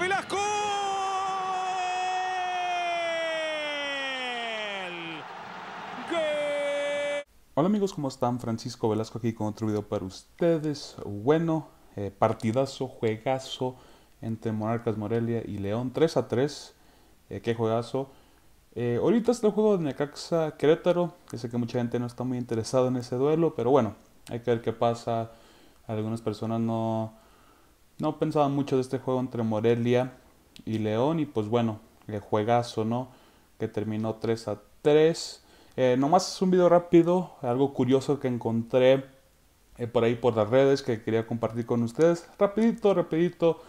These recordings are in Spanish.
Velasco. Hola amigos, ¿cómo están? Francisco Velasco aquí con otro video para ustedes. Bueno, eh, partidazo, juegazo entre Monarcas Morelia y León. 3 a 3. Eh, qué juegazo. Eh, ahorita está el juego de Necaxa Querétaro. Que sé que mucha gente no está muy interesada en ese duelo, pero bueno, hay que ver qué pasa. Algunas personas no, no pensaba mucho de este juego entre Morelia y León y pues bueno, el juegazo, ¿no? Que terminó 3 a 3. Eh, nomás es un video rápido, algo curioso que encontré eh, por ahí por las redes que quería compartir con ustedes. Rapidito, rapidito.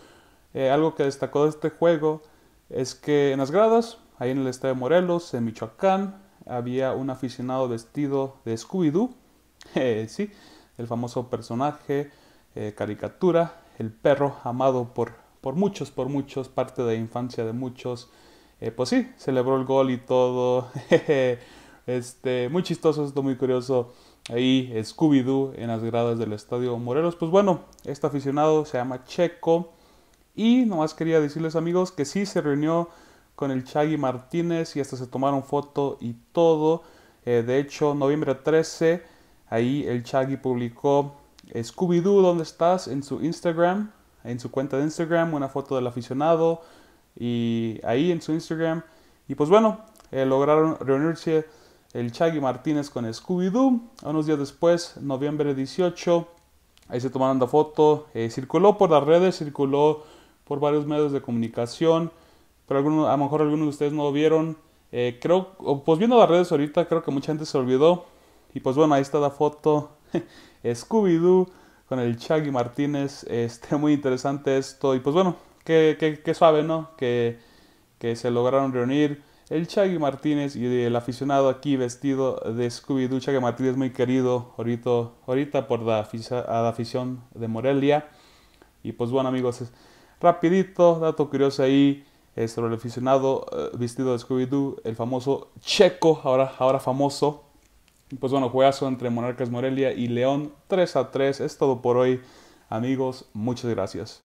Eh, algo que destacó de este juego es que en las gradas, ahí en el estado de Morelos, en Michoacán, había un aficionado vestido de Scooby-Doo. sí, el famoso personaje eh, caricatura, el perro amado por, por muchos, por muchos, parte de la infancia de muchos. Eh, pues sí, celebró el gol y todo. este, muy chistoso esto, muy curioso. Ahí Scooby-Doo en las gradas del Estadio Morelos. Pues bueno, este aficionado se llama Checo. Y nomás quería decirles amigos que sí se reunió con el Chagui Martínez y hasta se tomaron foto y todo. Eh, de hecho, noviembre 13, ahí el Chagui publicó Scooby-Doo, ¿dónde estás? En su Instagram, en su cuenta de Instagram, una foto del aficionado y ahí en su Instagram. Y pues bueno, eh, lograron reunirse el Chaggy Martínez con Scooby-Doo. Unos días después, noviembre 18, ahí se tomaron la foto. Eh, circuló por las redes, circuló por varios medios de comunicación, pero algunos, a lo mejor algunos de ustedes no lo vieron. Eh, creo, pues viendo las redes ahorita, creo que mucha gente se olvidó. Y pues bueno, ahí está la foto Scooby-Doo con el Chaggy Martínez. Este, muy interesante esto. Y pues bueno, que, suave, ¿no? Que, se lograron reunir el Chaggy Martínez y el aficionado aquí vestido de Scooby-Doo. Chaggy Martínez muy querido ahorita, ahorita por la, afición de Morelia. Y pues bueno, amigos, rapidito, dato curioso ahí. Eh, sobre el aficionado eh, vestido de Scooby-Doo, el famoso Checo, ahora, ahora famoso, pues bueno, juegazo entre Monarcas Morelia y León 3 a 3. Es todo por hoy, amigos. Muchas gracias.